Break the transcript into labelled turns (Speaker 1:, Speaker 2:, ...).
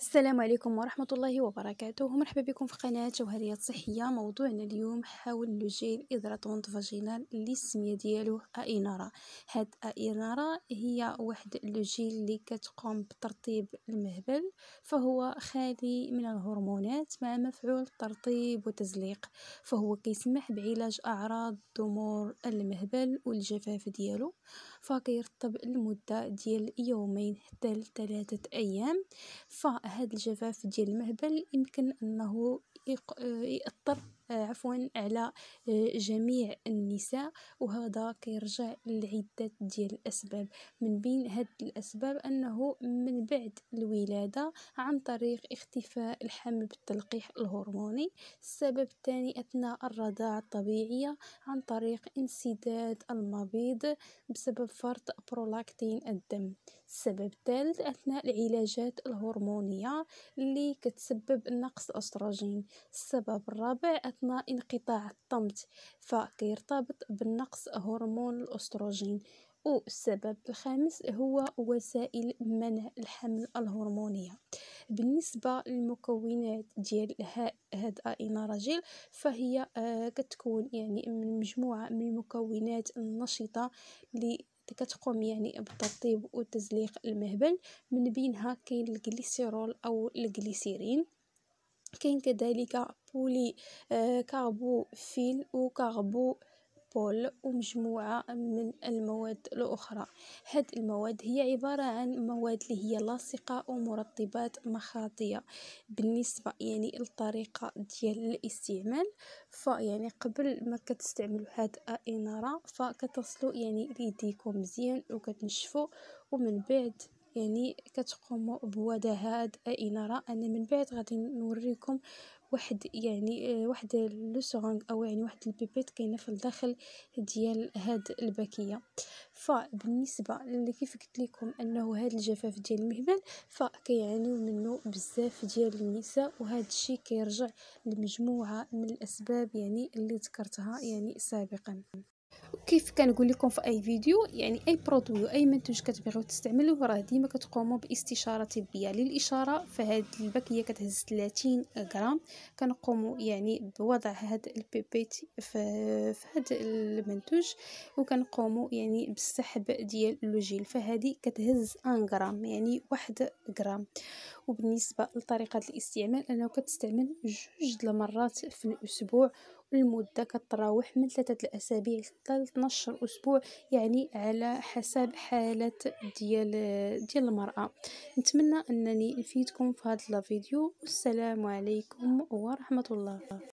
Speaker 1: السلام عليكم ورحمة الله وبركاته مرحبا بكم في قناة جوهرية صحية موضوعنا اليوم حول لوجيل إدراتونت فاجينال اللي السمية ديالو أينارا هاد أينارا هي واحد لوجيل اللي كتقوم بترطيب المهبل فهو خالي من الهرمونات مع مفعول ترطيب وتزليق فهو كيسمح بعلاج أعراض ضمور المهبل والجفاف ديالو فكيرطب لمدة ديال يومين حتى لثلاثة أيام فهاد الجفاف ديال المهبل يمكن أنه آه، يأثر آه، عفوا على آه، جميع النساء وهذا كيرجع لعدة ديال الأسباب من بين هاد الأسباب أنه من بعد الولادة عن طريق اختفاء الحمل بالتلقيح الهرموني السبب الثاني أثناء الرضاعة الطبيعية عن طريق انسداد المبيض بسبب فرط برولاكتين الدم السبب الثالث أثناء العلاجات الهرمونية اللي كتسبب نقص أستروجين السبب الرابع أثناء لاحظنا انقطاع الطمث فكيرتبط بالنقص هرمون الأستروجين والسبب الخامس هو وسائل منع الحمل الهرمونية بالنسبة للمكونات ديال اينا رجل فهي آه، كتكون يعني من مجموعة من المكونات النشطة اللي كتقوم يعني بالترطيب وتزليق المهبل من بينها كاين الجليسيرول او الجليسيرين كاين كذلك بولي آه، فيل وكاربو بول ومجموعة من المواد الأخرى هاد المواد هي عبارة عن مواد اللي هي لاصقة ومرطبات مخاطية بالنسبة يعني الطريقه ديال الاستعمال فيعني قبل ما كتستعملوا هاد الإنارة فكتصلوا يعني ليديكم مزيان وكتنشفوا ومن بعد يعني بوداها بوضع إنارة أنا من بعد غادي نوريكم واحد يعني آه، واحد لوسونغ او يعني واحد البيبيت كاينه في الداخل ديال هاد الباكيه فبالنسبه اللي كيف قلت لكم انه هاد الجفاف ديال المهبل فكيعانيو منه بزاف ديال النساء وهذا الشيء كيرجع لمجموعه من الاسباب يعني اللي ذكرتها يعني سابقا كيف كنقول لكم في اي فيديو يعني اي برودوي اي منتوج كتبغيو تستعملوه راه ديما كتقوموا باستشاره طبيه للاشاره فهاد الباكيه كتهز 30 غرام كنقوموا يعني بوضع هاد البيبيت في هاد المنتوج وكنقوموا يعني بالسحب ديال لوجيل فهادي كتهز 1 غرام يعني 1 غرام وبالنسبه لطريقه الاستعمال انه كتستعمل جوج د المرات في الاسبوع المدة كتراوح من ثلاثة الأسابيع حتى لتناشر أسبوع يعني على حسب حالة ديال ديال المرأة نتمنى أنني نفيدكم في هذا الفيديو والسلام عليكم ورحمة الله